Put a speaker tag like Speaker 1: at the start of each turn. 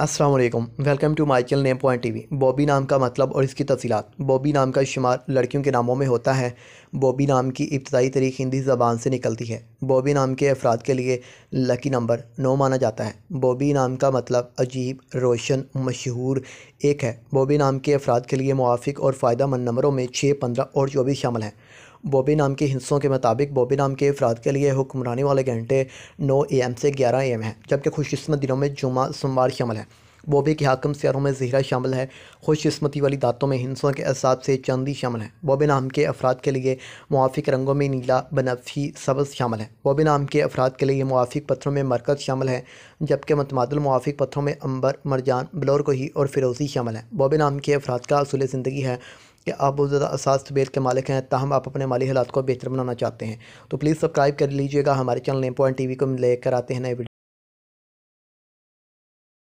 Speaker 1: अस्सलाम वालेकुम welcome to my channel name point TV Bobby नाम का मतलब और इसकी तफसीत बॉबी नाम का शुमार लड़कियों के नामों में होता है बॉबी नाम की इब्तदाई तारीख हिंदी ज़बान से निकलती है बॉबी नाम के अफराद के लिए लकी नंबर नौ माना जाता है बॉबी नाम का मतलब अजीब रोशन मशहूर एक है बॉबी नाम के अफराद के लिए मुआफ़ और फ़ायदा मंद नंबरों में छः पंद्रह और चौबीस शामिल हैं बॉबी नाम के हिंसों के मुताबिक बॉबी नाम के अफराद के लिए हुक्मरानी वाले घंटे नौ ए एम से ग्यारह ए एम है जबकि खुशकस्मत दिनों में जुमा सोमवार शामिल है बॉबी के हाकम सियारों में जहरा शामिल है खुशकस्मती वाली दातों में हिंसों के असाब से चांदी शामिल है बॉबी नाम के अफराद के लिए मुआफ़ रंगों में नीला बनफी सब्ज़ शामिल है बॉबी नाम के अफराद के लिए मुआफ़ पत्थरों में मरकज़ शामिल है जबकि मतमादल मुआफ़ पत्थरों में अंबर मरजान बलोर कोही और फिरोजी शामिल है बॉबी नाम के अफराद का असूल ज़िंदगी है कि आप बहुत ज़्यादा असास बेल के मालिक हैं तहम आप अपने माली हालात को बेहतर बनाना चाहते हैं तो प्लीज़ सब्सक्राइब कर लीजिएगा हमारे चैनल नेम पॉइंट टी को लेकर आते हैं नए